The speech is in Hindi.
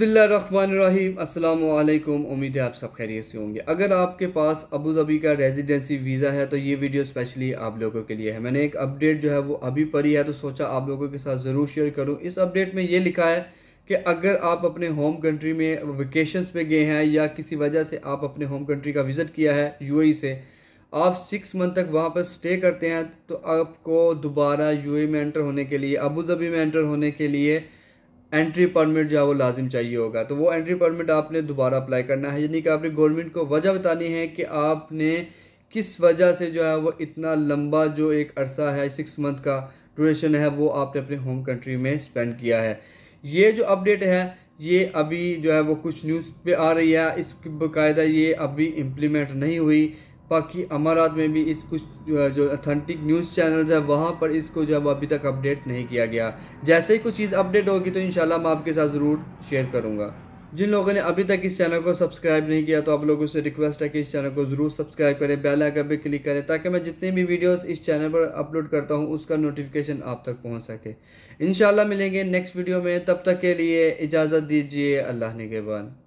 बसमीम अल्लाम उम्मीद है आप सब खैरियत से होंगे अगर आपके पास अबू धाबी का रेजिडेंसी वीज़ा है तो ये वीडियो स्पेशली आप लोगों के लिए है मैंने एक अपडेट जो है वो अभी पढ़ी है तो सोचा आप लोगों के साथ ज़रूर शेयर करूँ इस अपडेट में ये लिखा है कि अगर आप अपने होम कंट्री में वेकेशन पे गए हैं या किसी वजह से आप अपने होम कंट्री का विज़िट किया है यू से आप सिक्स मंथ तक वहाँ पर स्टे करते हैं तो आपको दोबारा यू में एंटर होने के लिए अबू धाबी में एंटर होने के लिए एंट्री परमिट जो है वो लाजिम चाहिए होगा तो वो एंट्री परमिट आपने दोबारा अप्लाई करना है यानी कि आपने गवर्नमेंट को वजह बतानी है कि आपने किस वजह से जो है वो इतना लंबा जो एक अरसा है सिक्स मंथ का ड्यूरेशन है वो आपने अपने होम कंट्री में स्पेंड किया है ये जो अपडेट है ये अभी जो है वो कुछ न्यूज़ पे आ रही है इस बाकायदा ये अभी इम्प्लीमेंट नहीं हुई बाकी अमारात में भी इस कुछ जो अथेंटिक न्यूज़ चैनल्स है वहाँ पर इसको जब अभी तक अपडेट नहीं किया गया जैसे ही कुछ चीज़ अपडेट होगी तो इन मैं आपके साथ ज़रूर शेयर करूँगा जिन लोगों ने अभी तक इस चैनल को सब्सक्राइब नहीं किया तो आप लोगों से रिक्वेस्ट है कि इस चैनल को ज़रूर सब्सक्राइब करें बेल आइकन पर क्लिक करें ताकि मैं जितनी भी वीडियोस इस चैनल पर अपलोड करता हूं उसका नोटिफिकेशन आप तक पहुंच सके इन मिलेंगे नेक्स्ट वीडियो में तब तक के लिए इजाज़त दीजिए अल्लाह निगेबान